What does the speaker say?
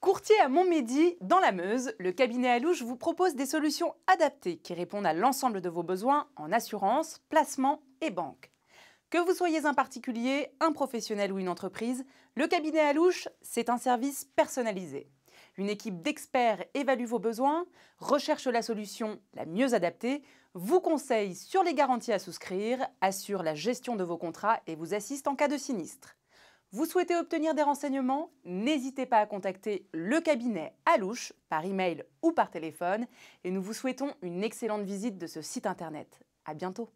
Courtier à Montmédy, dans la Meuse, le cabinet Alouche vous propose des solutions adaptées qui répondent à l'ensemble de vos besoins en assurance, placement et banque. Que vous soyez un particulier, un professionnel ou une entreprise, le cabinet Alouche, c'est un service personnalisé. Une équipe d'experts évalue vos besoins, recherche la solution la mieux adaptée, vous conseille sur les garanties à souscrire, assure la gestion de vos contrats et vous assiste en cas de sinistre. Vous souhaitez obtenir des renseignements N'hésitez pas à contacter le cabinet Alouche par email ou par téléphone et nous vous souhaitons une excellente visite de ce site internet. À bientôt.